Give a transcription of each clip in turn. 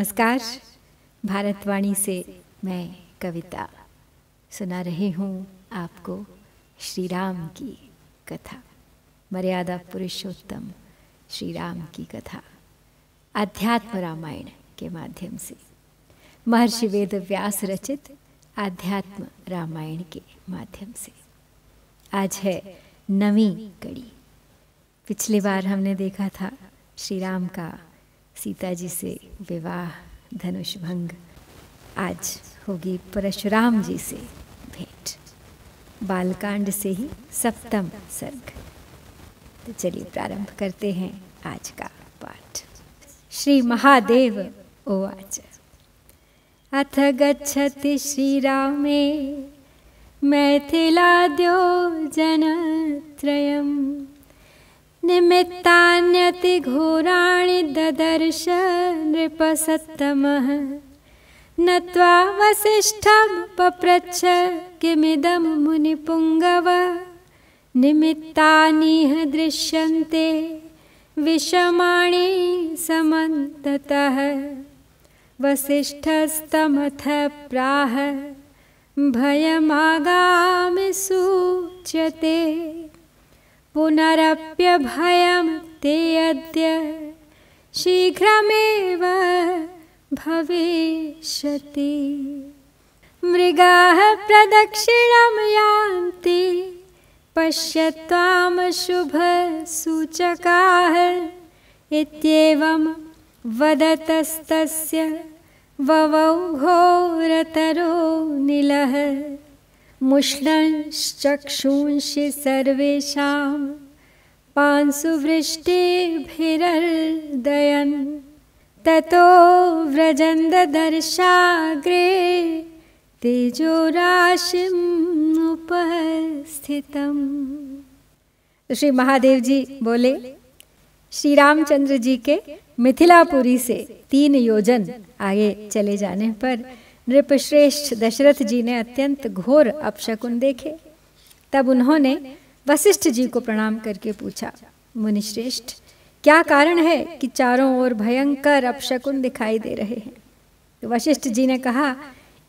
नमस्कार भारतवाणी से मैं कविता सुना रही हूँ आपको श्री राम की कथा मर्यादा पुरुषोत्तम श्री राम की कथा आध्यात्म रामायण के माध्यम से महर्षि वेद व्यास रचित आध्यात्म रामायण के माध्यम से आज है नवी कड़ी पिछली बार हमने देखा था श्री राम का सीता जी से विवाह धनुष भंग आज होगी परशुराम जी से भेंट बालकांड से ही सप्तम सर्ग तो चलिए प्रारंभ करते हैं आज का पाठ श्री महादेव उवाच अथ गच्छति श्रीरामे मैथिलाद्यो जनत्रयम् निमित्तान्यतिघोराणि ददर्श नृपसत्तमः नत्वा पप्रच्छ किमिदं मुनिपुङ्गव निमित्तानिह दृश्यन्ते विषमाणि समन्ततः वसिष्ठस्तमथ प्राह भयमागामि सूच्यते पुनरप्यभयं ते अद्य शीघ्रमेव भविष्यति मृगाः प्रदक्षिणं यान्ति पश्य त्वां शुभसूचकाः इत्येवं वदतस्तस्य ववौघोरतरोनिलः मुष्णश्चक्षूंषि सर्वेषां पांसुवृष्टिभिरर्दयन् ततो व्रजन्ददर्शाग्रे तेजोराशिमुपस्थितम् उपस्थित श्री महादेव जी बोले श्री रामचंद्र जी के मिथिलापुरी से तीन योजन आगे चले जाने पर नृपश्रेष्ठ दशरथ जी ने अत्यंत घोर अपशकुन देखे तब उन्होंने वशिष्ठ जी को प्रणाम करके पूछा मुनिश्रेष्ठ क्या कारण है कि चारों ओर भयंकर अपशकुन दिखाई दे रहे हैं तो वशिष्ठ जी ने कहा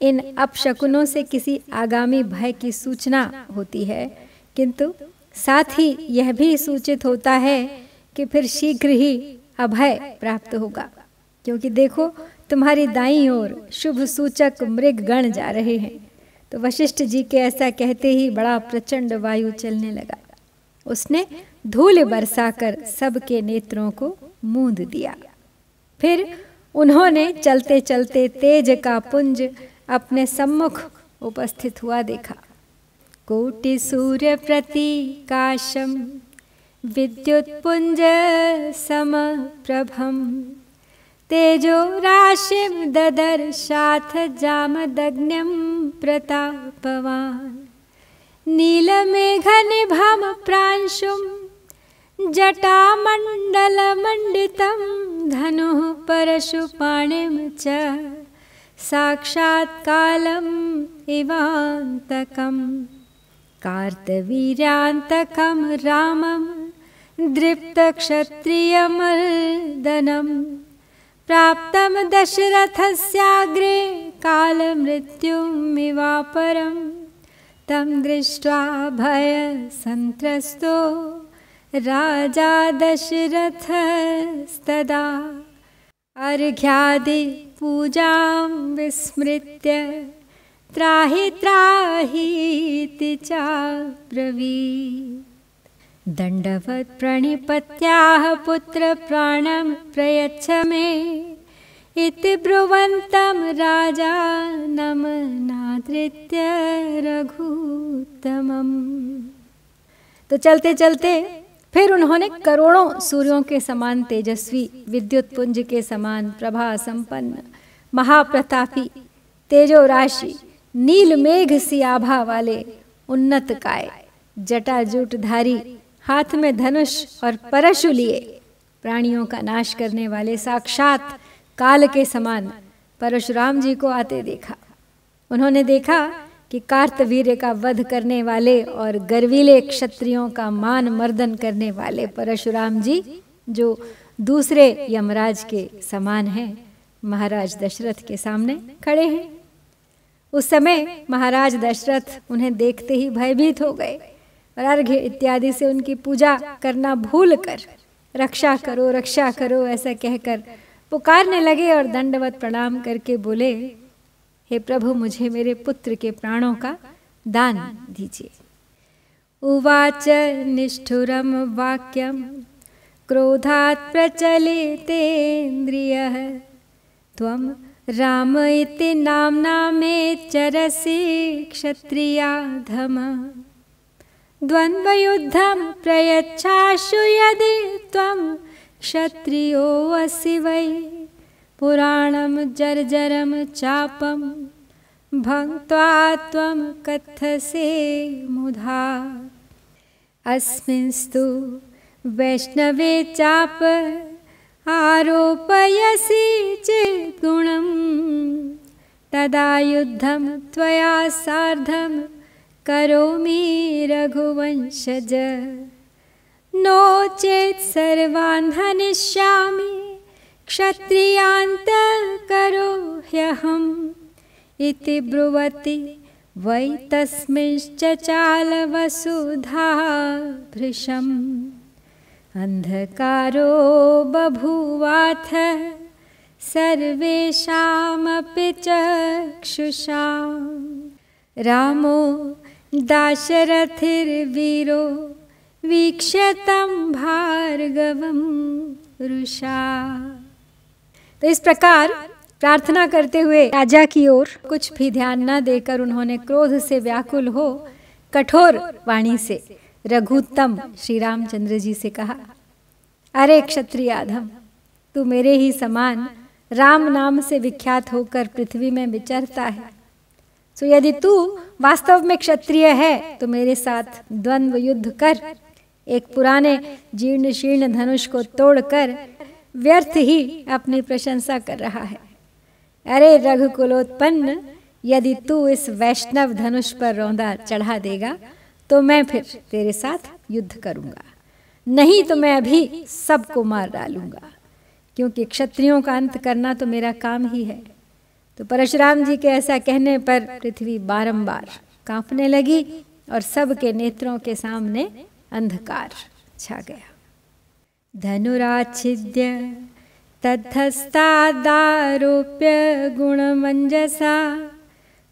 इन अपशकुनों से किसी आगामी भय की सूचना होती है किंतु साथ ही यह भी सूचित होता है कि फिर शीघ्र ही अभय प्राप्त होगा क्योंकि देखो तुम्हारी दाई ओर शुभ सूचक मृग गण जा रहे हैं तो वशिष्ठ जी के ऐसा कहते ही बड़ा प्रचंड वायु चलने लगा उसने धूल बरसाकर सबके नेत्रों को मूंद दिया फिर उन्होंने चलते चलते तेज का पुंज अपने सम्मुख उपस्थित हुआ देखा कोटि सूर्य पुंज सम प्रभम तेजो राशिं ददर्शाथ जामदग्न्यं प्रतापवान् नीलमेघनिभमप्रांशुं जटामण्डलमण्डितं धनुः परशुपाणिं च साक्षात्कालम् इवान्तकं कार्तवीर्यान्तकं रामं दृप्तक्षत्रियमर्दनम् प्राप्तं दशरथस्याग्रे कालमृत्युमिवापरं तं दृष्ट्वा भयसन्त्रस्तो राजा दशरथस्तदा अर्घ्यादिपूजां विस्मृत्य त्राहि त्राहीति चाब्रवीत् दण्डवत् प्रणिपत्याः पुत्रप्राणं प्रयच्छ मे इति ब्रुवन्तं राजा तो चलते चलते फिर उन्होंने करोड़ों सूर्यों के समान तेजस्वी विद्युत पुंज के समान प्रभा संपन्न महाप्रतापी तेजो राशि नील मेघ सी आभा वाले उन्नत काय धारी हाथ में धनुष और परशु लिए प्राणियों का नाश करने वाले साक्षात काल के समान परशुराम जी को आते देखा उन्होंने देखा कि कार्तवीर का वध करने वाले और गर्वीले क्षत्रियों का मान मर्दन करने वाले परशुराम जी जो दूसरे यमराज के समान हैं महाराज दशरथ के सामने खड़े हैं उस समय महाराज दशरथ उन्हें देखते ही भयभीत हो गए अर्घ्य इत्यादि से उनकी पूजा करना भूल कर रक्षा करो रक्षा करो ऐसा कहकर पुकारने लगे और दंडवत प्रणाम करके बोले हे प्रभु मुझे मेरे पुत्र के प्राणों का दान दीजिए उवाच निष्ठुरम वाक्यम क्रोधात् इंद्रिय तम राम इति नामे चरसी क्षत्रिया धमा द्वन्द्वयुद्धं प्रयच्छाशु यदि त्वं क्षत्रियोऽसि वै पुराणं जर्जरं चापं भङ्क्त्वा त्वं कथसे मुधा अस्मिंस्तु वैष्णवे चाप आरोपयसि चेद्गुणं तदा युद्धं त्वया सार्धं करो मे रघुवंशज नो चेत् सर्वान् क्षत्रियान्तकरो ह्यहम् इति ब्रुवति वै तस्मिंश्चचालवसुधा भृशम् अन्धकारो बभूवाथ सर्वेषामपि चक्षुषां रामो दाशरथिर्वीरो वीक्षतम भार्गवं रुषा तो इस प्रकार प्रार्थना करते हुए राजा की ओर कुछ भी ध्यान न देकर उन्होंने क्रोध से व्याकुल हो कठोर वाणी से रघुत्तम श्री रामचंद्र जी से कहा अरे क्षत्रियाधम तू मेरे ही समान राम नाम से विख्यात होकर पृथ्वी में विचरता है सो यदि तू वास्तव में क्षत्रिय है तो मेरे साथ द्वंद्व युद्ध कर एक पुराने जीर्ण शीर्ण धनुष को तोड़कर व्यर्थ ही अपनी प्रशंसा कर रहा है अरे रघुकुलोत्पन्न यदि तू इस वैष्णव धनुष पर रौंदा चढ़ा देगा तो मैं फिर तेरे साथ युद्ध करूंगा नहीं तो मैं अभी सबको मार डालूंगा क्योंकि क्षत्रियों का अंत करना तो मेरा काम ही है तो परशुराम जी के ऐसा कहने पर पृथ्वी बारंबार कांपने लगी और सबके नेत्रों के सामने अंधकार छा गया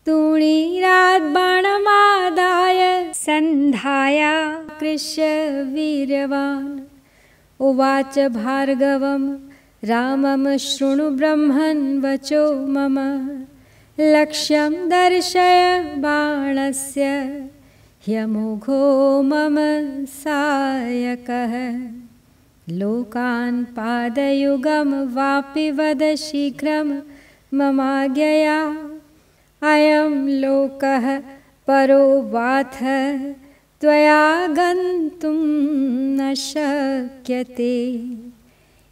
तूणी रात बाण मादाय सन्धाया कृष्य वीरवान उवाच भार्गवम रामं शृणु ब्रह्मन् वचो मम लक्ष्यं दर्शय बाणस्य ह्यमुघो मम सायकः लोकान् पादयुगं वापि वद शीघ्रं ममाज्ञया अयं लोकः परो वाथ त्वया गन्तुं न शक्यते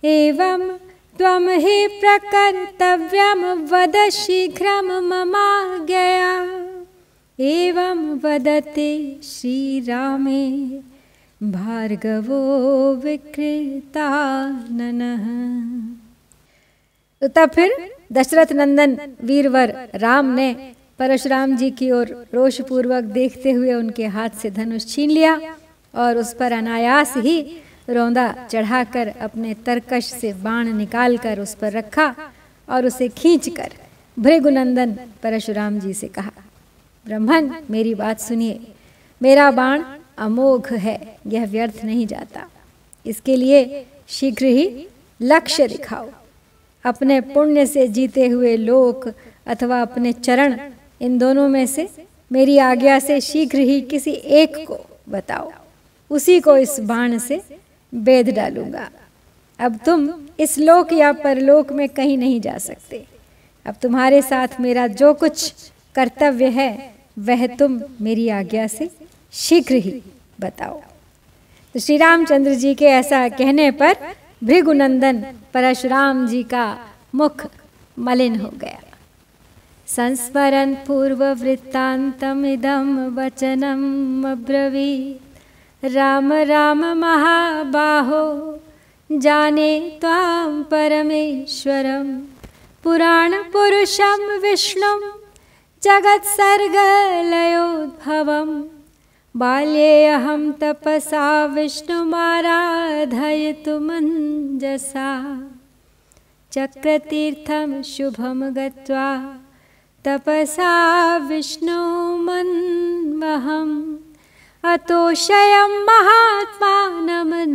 एवं त्वं हि प्रकर्तव्यं वद शीघ्रं ममाज्ञया एवं वदते श्रीरामे भार्गवो विकृताननः तो तब फिर दशरथ नंदन वीरवर राम ने परशुराम जी की ओर रोषपूर्वक देखते हुए उनके हाथ से धनुष छीन लिया और उस पर अनायास ही रौंदा चढ़ाकर अपने तरकश से बाण निकालकर उस पर रखा और उसे खींचकर भृगुनंदन परशुराम जी से कहा ब्रह्मन मेरी बात सुनिए मेरा बाण अमोघ है यह व्यर्थ नहीं जाता इसके लिए शीघ्र ही लक्ष्य दिखाओ अपने पुण्य से जीते हुए लोक अथवा अपने चरण इन दोनों में से मेरी आज्ञा से शीघ्र ही किसी एक को बताओ उसी को इस बाण से बेद डालूंगा अब तुम इस लोक या परलोक में कहीं नहीं जा सकते अब तुम्हारे साथ मेरा जो कुछ कर्तव्य है वह तुम मेरी आज्ञा से शीघ्र ही बताओ तो श्री रामचंद्र जी के ऐसा कहने पर भृगुनंदन परशुराम जी का मुख मलिन हो गया संस्मरण वृत्तांतम इदम वचनम अब्रवी राम राम महाबाहो जाने त्वां परमेश्वरं पुराणपुरुषं विष्णुं जगत्सर्गलयोद्भवं बाल्येऽहं तपसा विष्णुमाराधयितुमञ्जसा चक्रतीर्थं शुभं गत्वा तपसा विष्णुमन्वहम् अतोषयं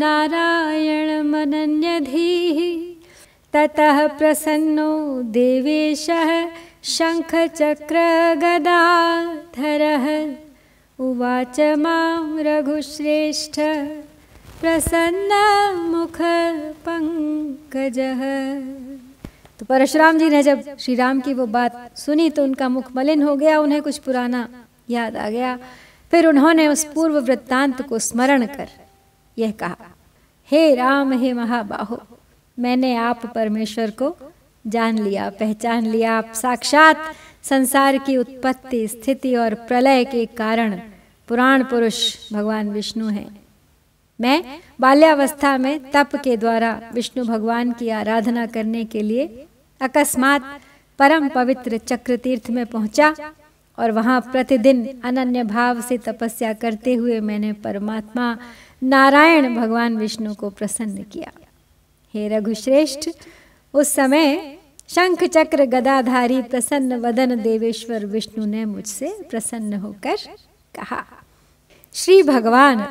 नारायण मनन्य ततः प्रसन्नो देवेशः शङ्खचक्रगदाधरः उवाच मां रघुश्रेष्ठ प्रसन्नमुखपङ्कजः तो परशुराम जी ने जब श्री राम की वो बात सुनी तो उनका मुख मलिन हो गया उन्हें कुछ पुराना याद आ गया फिर उन्होंने उस पूर्व वृत्तांत को स्मरण कर यह कहा हे राम हे महाबाहो मैंने आप परमेश्वर को जान लिया पहचान लिया आप साक्षात संसार की उत्पत्ति स्थिति और प्रलय के कारण पुराण पुरुष भगवान विष्णु हैं मैं बाल्यावस्था में तप के द्वारा विष्णु भगवान की आराधना करने के लिए अकस्मात परम पवित्र चक्र तीर्थ में पहुंचा और वहाँ प्रतिदिन अनन्य भाव से तपस्या करते हुए मैंने परमात्मा नारायण भगवान विष्णु को प्रसन्न किया हे रघुश्रेष्ठ उस समय शंख चक्र गदाधारी प्रसन्न वदन देवेश्वर विष्णु ने मुझसे प्रसन्न होकर कहा श्री भगवान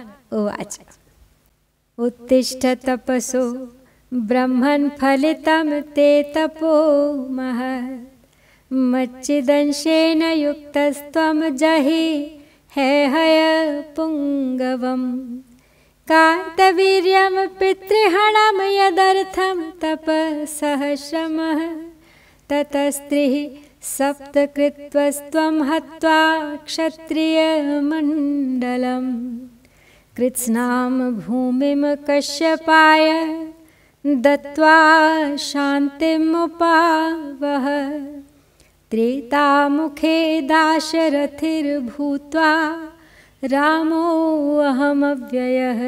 उत्तिष्ठ तपसो ब्रह्मन फलितम ते तपो महर मच्चिदंशेन युक्तस्त्वं जहि हैहय पुङ्गवम् कार्तवीर्यं पितृहणं यदर्थं तपसः श्रमः ततस्त्रिः सप्तकृत्वस्त्वं हत्वा क्षत्रियमण्डलम् कृत्स्नां भूमिं कश्यपाय दत्त्वा शान्तिमुपावह त्रेतामुखे दाशरथिर्भूत्वा रामोऽहमव्ययः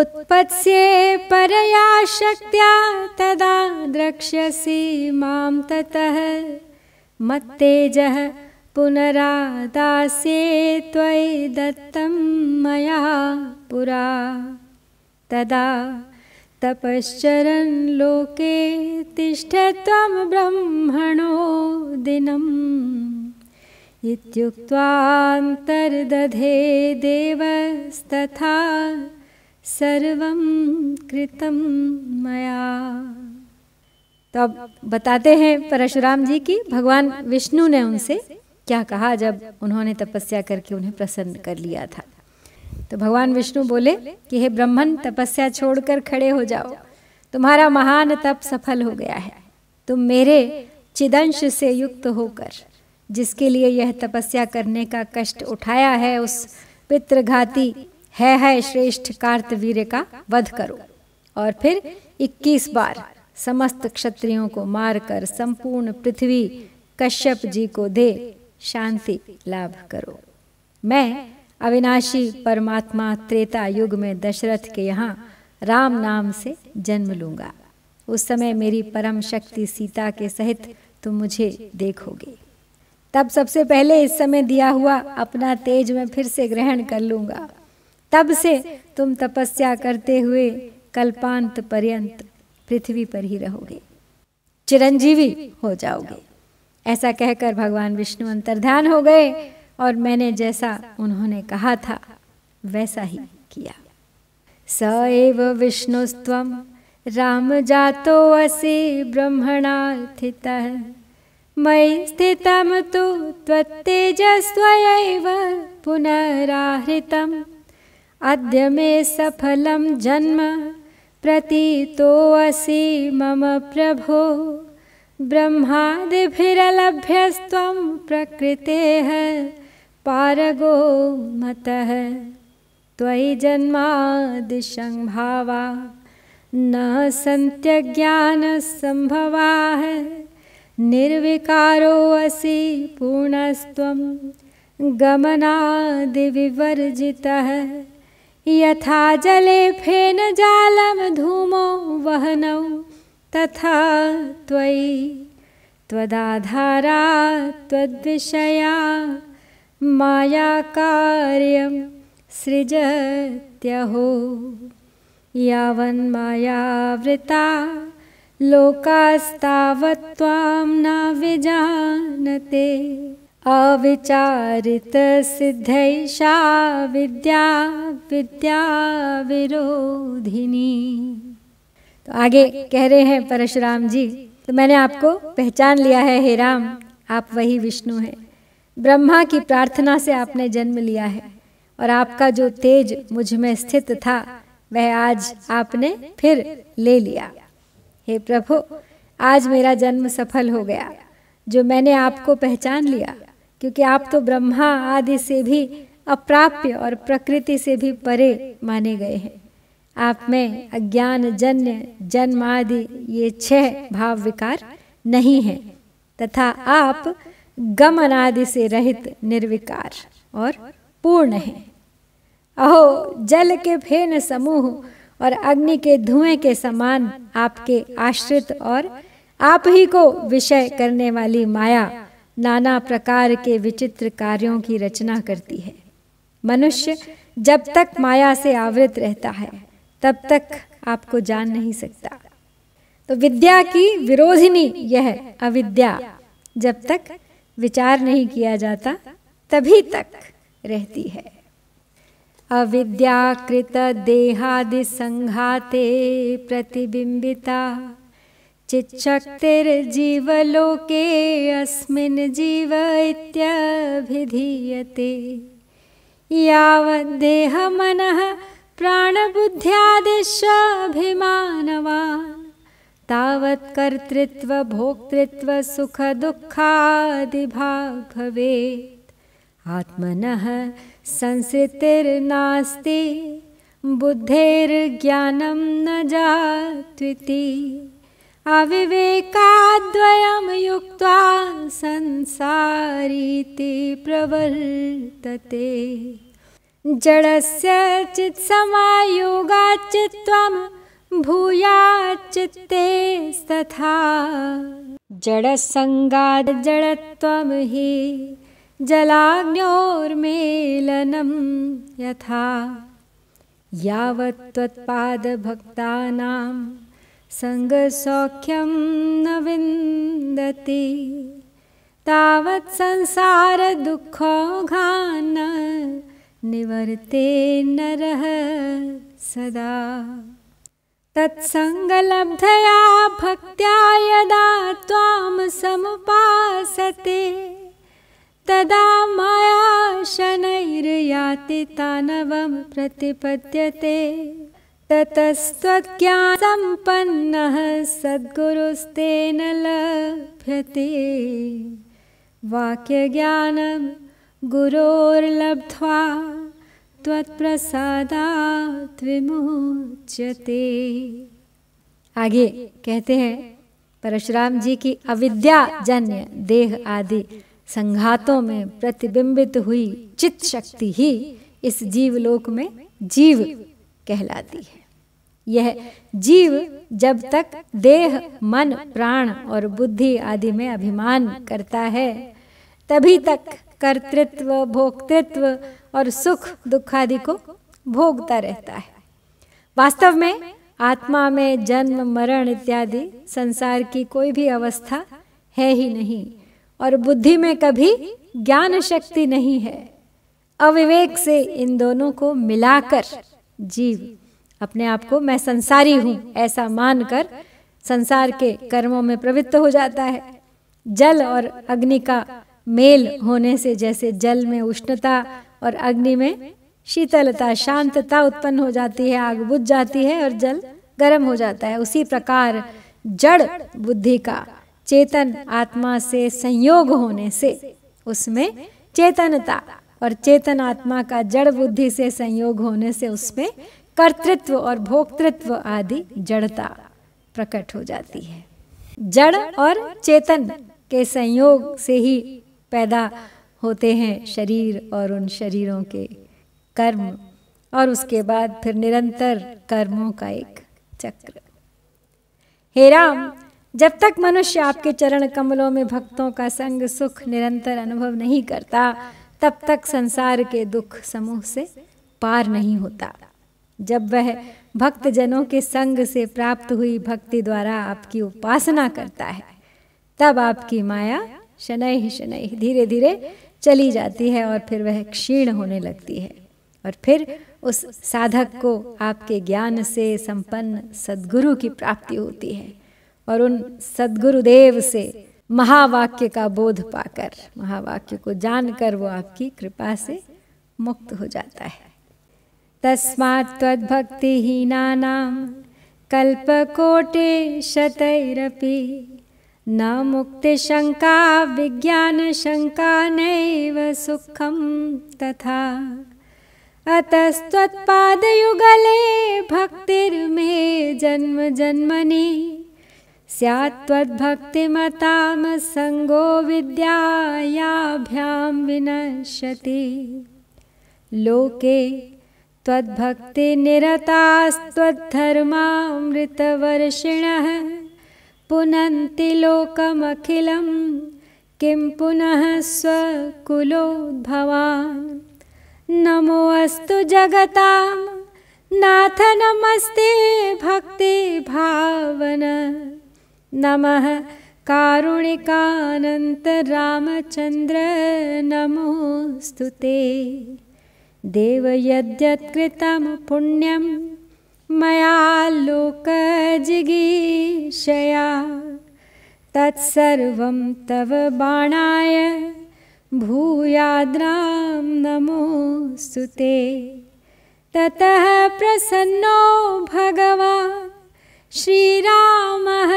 उत्पत्स्ये परया शक्त्या तदा द्रक्ष्यसि मां ततः मत्तेजः पुनरादास्ये त्वयि दत्तं मया पुरा तदा तपश्चरण लोके तिष्ठत्वं ब्रह्मणो दिनम् इत्युक्त्वान्तर्दधे देवस्तथा सर्वं कृतं मया तो अब बताते हैं परशुराम जी की भगवान विष्णु ने उनसे क्या कहा जब उन्होंने तपस्या करके उन्हें प्रसन्न कर लिया था तो भगवान विष्णु बोले कि हे ब्राह्मण तपस्या छोड़कर खड़े हो जाओ तुम्हारा महान तप सफल हो गया है तुम मेरे चिदंश से युक्त होकर जिसके लिए यह तपस्या करने का कष्ट उठाया है उस पितृघाती है है श्रेष्ठ कार्तवीर्य का वध करो और फिर 21 बार समस्त क्षत्रियों को मारकर संपूर्ण पृथ्वी कश्यप जी को दे शांति लाभ करो मैं अविनाशी परमात्मा त्रेता युग में दशरथ के यहाँ राम नाम से जन्म लूंगा उस समय मेरी परम शक्ति सीता के सहित तुम मुझे देखोगे तब सबसे पहले इस समय दिया हुआ अपना तेज मैं फिर से ग्रहण कर लूंगा तब से तुम तपस्या करते हुए कल्पांत पर्यंत पृथ्वी पर ही रहोगे चिरंजीवी हो जाओगे ऐसा कहकर भगवान विष्णु अंतर्ध्यान हो गए और मैंने जैसा उन्होंने कहा था वैसा ही किया स एव विष्णुस्व राम जातो असि ब्रह्मणार्थित मयि स्थित तो त्वत्तेजस्वयैव पुनराहृतम् अद्य मे सफलं जन्म प्रतीतोऽसि मम प्रभो ब्रह्मादिभिरलभ्यस्त्वं प्रकृतेः पारगो मतः त्वयि जन्मादिशं भावा न सन्त्यज्ञानसम्भवाः निर्विकारोऽसि पूर्णस्त्वं विवर्जित यथा जले फेन जालम धूमो वहनौ तथा त्वयि त्वदाधारा त्वद्विषया माया कार्य सृजत्यहो यावन्मायावृता लोकास्तावत् त्वां न विजानते अविचारितसिद्धैषा विद्या विद्या विरोधिनी तो आगे कह रहे हैं परशुराम जी तो मैंने आपको पहचान लिया है हे राम आप वही विष्णु हैं ब्रह्मा की प्रार्थना से आपने जन्म लिया है और आपका जो तेज मुझ में स्थित था वह आज आपने फिर ले लिया हे प्रभु आज मेरा जन्म सफल हो गया जो मैंने आपको पहचान लिया क्योंकि आप तो ब्रह्मा आदि से भी अप्राप्य और प्रकृति से भी परे माने गए हैं आप में अज्ञान जन्य जन्म आदि ये छह भाव विकार नहीं है तथा आप गम अनादि से रहित निर्विकार और पूर्ण है अहो जल के फेन समूह और अग्नि के धुएं के समान आपके आश्रित और आप ही को विषय करने वाली माया नाना प्रकार के विचित्र कार्यों की रचना करती है मनुष्य जब तक माया से आवृत रहता है तब तक आपको जान नहीं सकता तो विद्या की विरोधिनी यह अविद्या जब तक विचार नहीं किया जाता तभी तक रहती है अविद्याकृत देहादि संघाते प्रतिबिंबिता चिच्छक्तिर्जीवलोके अस्मिन् जीव इत्यभिधीयते मनः प्राणबुद्ध्यादिश्वाभिमानवान् तावत् कर्तृत्वभोक्तृत्वसुखदुःखादिभा भवेत् आत्मनः संसृतिर्नास्ति बुद्धेर्ज्ञानं न जात्विति अविवेकाद्वयं युक्त्वा संसारीति प्रवर्तते जडस्य समायोगाचित् भूयाचित्तेस्तथा जडत्वं हि जलाज्ञोर्मेलनं यथा यावत्त्वत्पादभक्तानां सङ्गसौख्यं न विन्दति तावत् संसारदुःखोघान् निवर्ते नरः सदा तत्सङ्गलब्धया भक्त्या यदा त्वां समुपासते तदा माया शनैर्याति तानवं प्रतिपद्यते ततस्तज्ञपन्नः सद्गुरुस्तेन लभ्यते वाक्यज्ञानं गुरोर्लब्ध्वा त्वत्प्रसादात् विमुच्यते आगे कहते हैं परशुराम जी की अविद्या जन्य देह आदि संघातों में प्रतिबिंबित हुई चित शक्ति ही इस जीव लोक में जीव कहलाती है यह जीव जब तक देह मन प्राण और बुद्धि आदि में अभिमान करता है तभी तक कर्तृत्व भोक्तृत्व और सुख दुख आदि को भोगता रहता है वास्तव में आत्मा में जन्म मरण इत्यादि संसार की कोई भी अवस्था है ही नहीं और बुद्धि में कभी ज्ञान शक्ति नहीं है अविवेक से इन दोनों को मिलाकर जीव अपने आप को मैं संसारी हूं ऐसा मानकर संसार के कर्मों में प्रवृत्त हो जाता है जल और अग्नि का मेल होने से जैसे जल में उष्णता और अग्नि में शीतलता शांतता उत्पन्न हो जाती है आग बुझ जाती है और जल गर्म हो जाता है उसी प्रकार जड़ बुद्धि का चेतन आत्मा से संयोग होने से उसमें चेतनता और चेतन आत्मा का जड़ बुद्धि से संयोग होने से उसमें कर्तृत्व और भोक्तृत्व आदि जड़ता प्रकट हो जाती है जड़ और चेतन के संयोग से ही पैदा होते हैं शरीर और उन शरीरों के कर्म और उसके बाद फिर निरंतर कर्मों का एक चक्र हे राम जब तक मनुष्य आपके चरण कमलों में भक्तों का संग सुख निरंतर अनुभव नहीं करता तब तक संसार के दुख समूह से पार नहीं होता जब वह भक्तजनों के संग से प्राप्त हुई भक्ति द्वारा आपकी उपासना करता है तब आपकी माया शनै शनै धीरे धीरे चली जाती है और फिर वह क्षीण होने लगती है और फिर उस साधक को आपके ज्ञान से संपन्न सदगुरु की प्राप्ति होती है और उन सदगुरुदेव से महावाक्य का बोध पाकर महावाक्य को जानकर वो आपकी कृपा से मुक्त हो जाता है तस्मात्भक्तिना कल्पकोटे शतरपी न मुक्तिशङ्का विज्ञानशङ्का नैव सुखं तथा अतस्त्वत्पादयुगले भक्तिर्मे जन्म जन्मनि स्यात्त्वद्भक्तिमतामसङ्गो विद्यायाभ्यां विनश्यति लोके त्वद्भक्तिनिरतास्त्वद्धर्मामृतवर्षिणः पुनन्ति लोकमखिलं किं पुनः स्वकुलोद्भवान् नमोऽस्तु जगतां नाथ नमस्ते भक्तिभावन नमः कारुणिकानन्तरामचन्द्र नमोऽस्तु ते देव यद्यत्कृतं पुण्यं मया लोकजिगीषया तत्सर्वं तव बाणाय भूयाद्रां नमोऽस्तु ते ततः प्रसन्नो भगवा श्रीरामः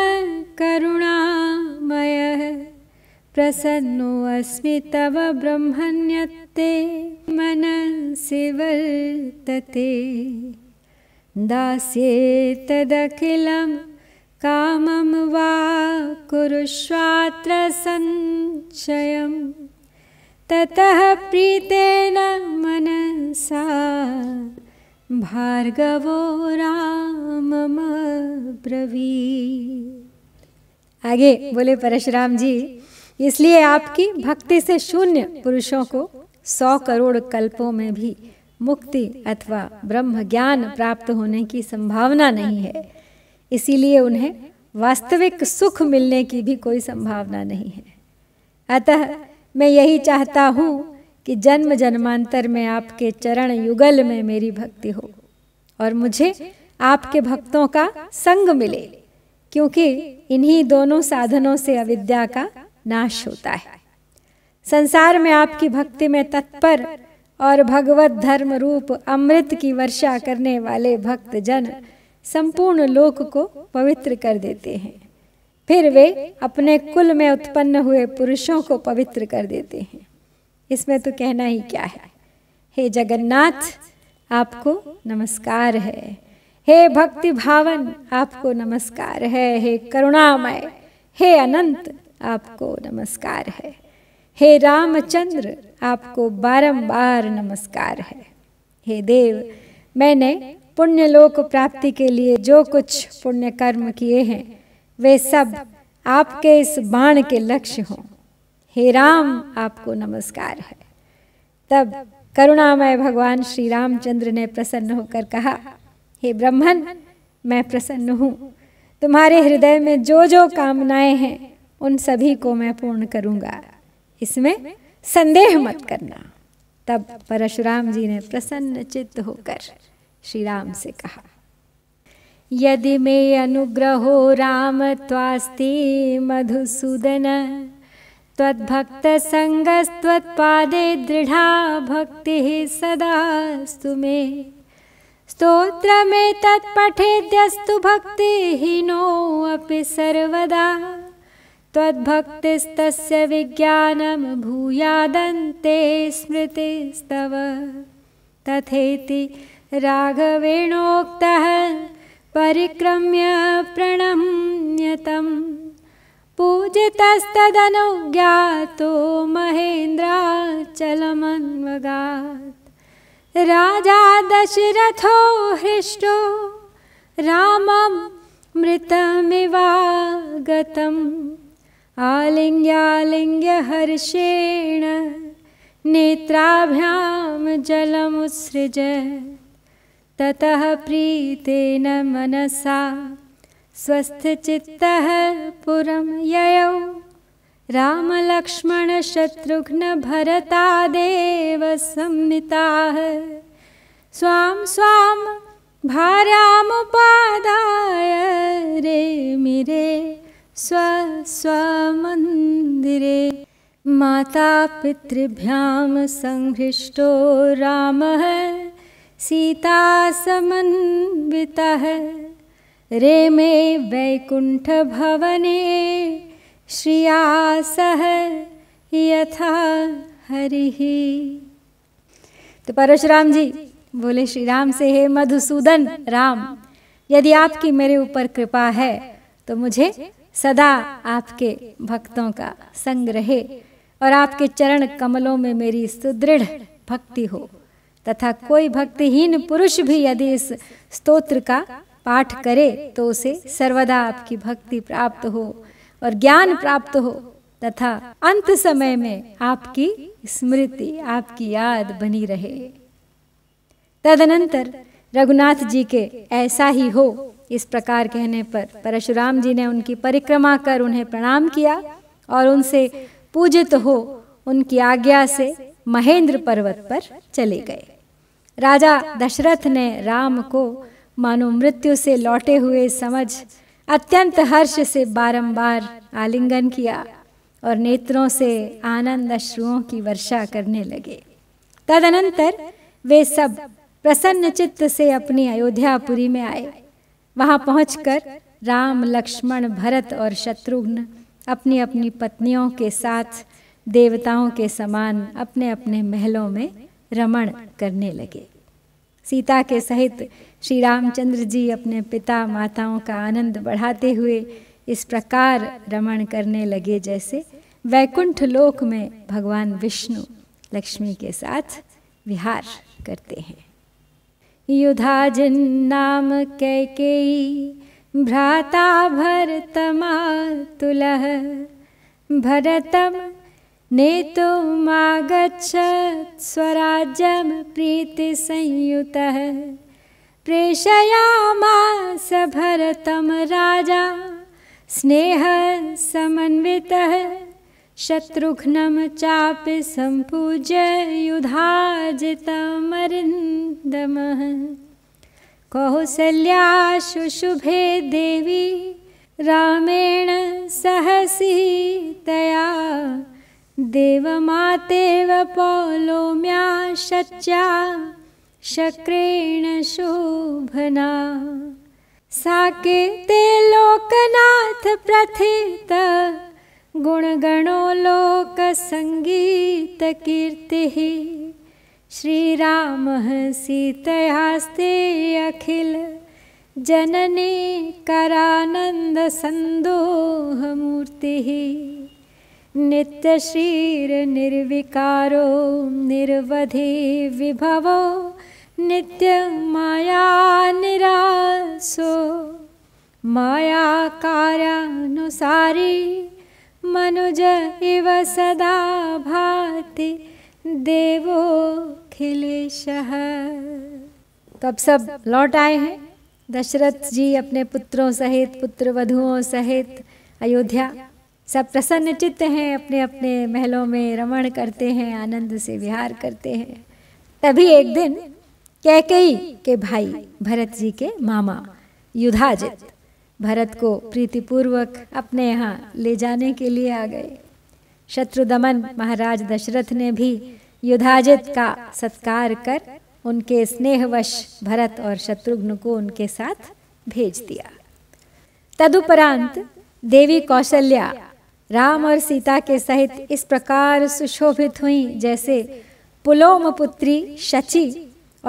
करुणामयः प्रसन्नोऽस्मि तव ब्रह्मण्यत्ते मनसि वर्तते दास्येतदखिलं कामं वा कुरुष्वात्र सञ्चयं ततः प्रीतेन मनसा भार्गवो रामब्रवी आगे बोले परशुराम जी इसलिए आपकी भक्ति से शून्य पुरुषों को सौ करोड़ कल्पों में भी मुक्ति अथवा ब्रह्म ज्ञान प्राप्त होने की संभावना नहीं है इसीलिए उन्हें वास्तविक सुख मिलने की भी कोई संभावना नहीं है अतः मैं यही चाहता हूँ कि जन्म जन्मांतर में आपके चरण युगल में मेरी भक्ति हो और मुझे आपके भक्तों का संग मिले क्योंकि इन्हीं दोनों साधनों से अविद्या का नाश होता है संसार में आपकी भक्ति में तत्पर और भगवत धर्म रूप अमृत की वर्षा करने वाले भक्त जन संपूर्ण लोक को पवित्र कर देते हैं फिर वे अपने कुल में उत्पन्न हुए पुरुषों को पवित्र कर देते हैं इसमें तो कहना ही क्या है हे जगन्नाथ आपको नमस्कार है हे भक्ति भावन आपको नमस्कार है हे करुणामय हे अनंत आपको नमस्कार है हे रामचंद्र आपको बारंबार नमस्कार है हे देव मैंने पुण्यलोक प्राप्ति के लिए जो कुछ पुण्य कर्म किए हैं वे सब आपके इस बाण के लक्ष्य हों हे राम आपको नमस्कार है तब करुणामय भगवान श्री रामचंद्र ने प्रसन्न होकर कहा हे ब्रह्मन मैं प्रसन्न हूँ तुम्हारे हृदय में जो जो कामनाएं हैं उन सभी को मैं पूर्ण करूँगा इसमें संदेह मत करना तब परशुराम जी ने प्रसन्न चित्त होकर श्री राम से कहा यदि मे अनुग्रहो राम त्वास्ति मधुसूदन त्वद्भक्तसङ्गस्त्वत्पादे दृढा भक्ति सदास्तु मे भक्ति भक्तिहीनोऽपि सर्वदा त्वद्भक्तिस्तस्य विज्ञानं भूयादन्ते स्मृतिस्तव तथेति राघवेणोक्तः परिक्रम्य प्रणम्यतम् पूजितस्तदनुज्ञातो महेन्द्राचलमन्वगात् राजा दशरथो हृष्टो रामं मृतमिवागतम् आलिङ्गालिङ्गहर्षेण नेत्राभ्यां जलमुत्सृज ततः प्रीतेन मनसा स्वस्थचित्तः पुरं ययौ रामलक्ष्मणशत्रुघ्नभरतादेव संमिताः स्वां स्वां भार्यामुपादाय रेमि रे मंदिरे माता संभृष्टो संहृष्टो है सीता मे वैकुंठ भवने श्रियास है यथा ही तो परशुराम जी बोले श्री राम से हे मधुसूदन राम यदि आपकी मेरे ऊपर कृपा है तो मुझे सदा आपके भक्तों का संग रहे और आपके चरण कमलों में मेरी सुदृढ़ भक्ति हो तथा कोई भक्तिहीन पुरुष भी यदि इस स्तोत्र का पाठ करे तो उसे सर्वदा आपकी भक्ति प्राप्त हो और ज्ञान प्राप्त हो तथा अंत समय में आपकी स्मृति आपकी याद बनी रहे तदनंतर रघुनाथ जी के ऐसा ही हो इस प्रकार कहने पर परशुराम जी ने उनकी परिक्रमा कर उन्हें प्रणाम किया और उनसे पूजित हो उनकी आज्ञा से महेंद्र पर्वत पर चले गए राजा दशरथ ने राम को मानो मृत्यु से लौटे हुए समझ अत्यंत हर्ष से बारंबार आलिंगन किया और नेत्रों से आनंद अश्रुओं की वर्षा करने लगे तदनंतर वे सब प्रसन्न चित्त से अपनी अयोध्यापुरी में आए वहाँ पहुंचकर राम लक्ष्मण भरत और शत्रुघ्न अपनी अपनी पत्नियों के साथ देवताओं के समान अपने अपने महलों में रमण करने लगे सीता के सहित श्री रामचंद्र जी अपने पिता माताओं का आनंद बढ़ाते हुए इस प्रकार रमण करने लगे जैसे वैकुंठ लोक में भगवान विष्णु लक्ष्मी के साथ विहार करते हैं युधाजन्नाम कैकेयी भ्राता भरतमातुलः भरतं नेतुमागच्छत् स्वराज्यं प्रीतिसंयुतः प्रेषयामास भरतं राजा स्नेहसमन्वितः शत्रुघ्नं चापि सम्पूज्य युधाजितमरिन्दमः कौसल्या देवी रामेण सहसीतया देवमातेव पौलोम्या शच्या शक्रेण शोभना साकेते लोकनाथ प्रथित गुणगणो लोकसङ्गीतकीर्तिः श्रीरामः सीतयास्ते करानन्दसन्दोहमूर्तिः निर्विकारो निर्वधि विभवो नित्यमाया निरासो मायाकारानुसारी मनुज इव सदा भाति देवो खिलेश तो अब सब लौट आए हैं दशरथ जी अपने पुत्रों सहित पुत्र वधुओं सहित अयोध्या सब प्रसन्न चित्त हैं अपने अपने महलों में रमण करते हैं आनंद से विहार करते हैं तभी एक दिन कैकई के भाई भरत जी के मामा युधाजित भरत को प्रीतिपूर्वक अपने यहाँ ले जाने के लिए आ गए शत्रुदमन महाराज दशरथ ने भी युधाजित का सत्कार कर उनके स्नेहवश भरत और शत्रुघ्न को उनके साथ भेज दिया तदुपरांत देवी कौशल्या राम और सीता के सहित इस प्रकार सुशोभित हुई जैसे पुलोम पुत्री शची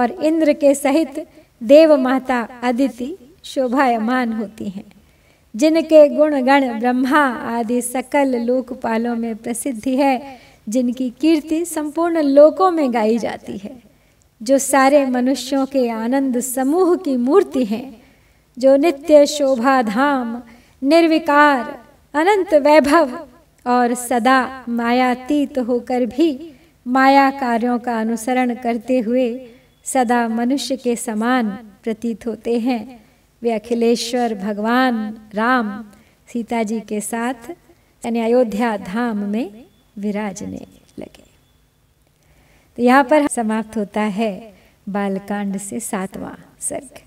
और इंद्र के सहित देव माता अदिति शोभायमान होती हैं जिनके गुण गण ब्रह्मा आदि सकल लोकपालों में प्रसिद्धि है जिनकी कीर्ति संपूर्ण लोकों में गाई जाती है जो सारे मनुष्यों के आनंद समूह की मूर्ति हैं जो नित्य शोभा धाम निर्विकार अनंत वैभव और सदा मायातीत होकर भी माया कार्यों का अनुसरण करते हुए सदा मनुष्य के समान प्रतीत होते हैं वे अखिलेश्वर भगवान राम सीता जी के साथ यानी अयोध्या धाम में विराजने लगे तो यहाँ पर समाप्त होता है बालकांड से सातवां सर्ग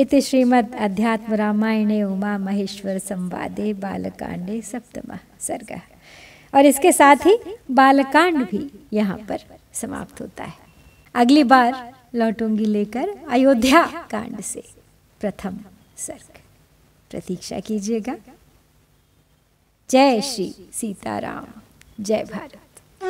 इति श्रीमद् अध्यात्म रामायणे उमा महेश्वर संवादे बालकांडे सप्तम सर्ग और इसके साथ ही बालकांड भी यहाँ पर समाप्त होता है अगली बार लौटूंगी लेकर अयोध्या कांड से प्रथम सर्ग प्रतीक्षा कीजिएगा जय श्री सीताराम जय भारत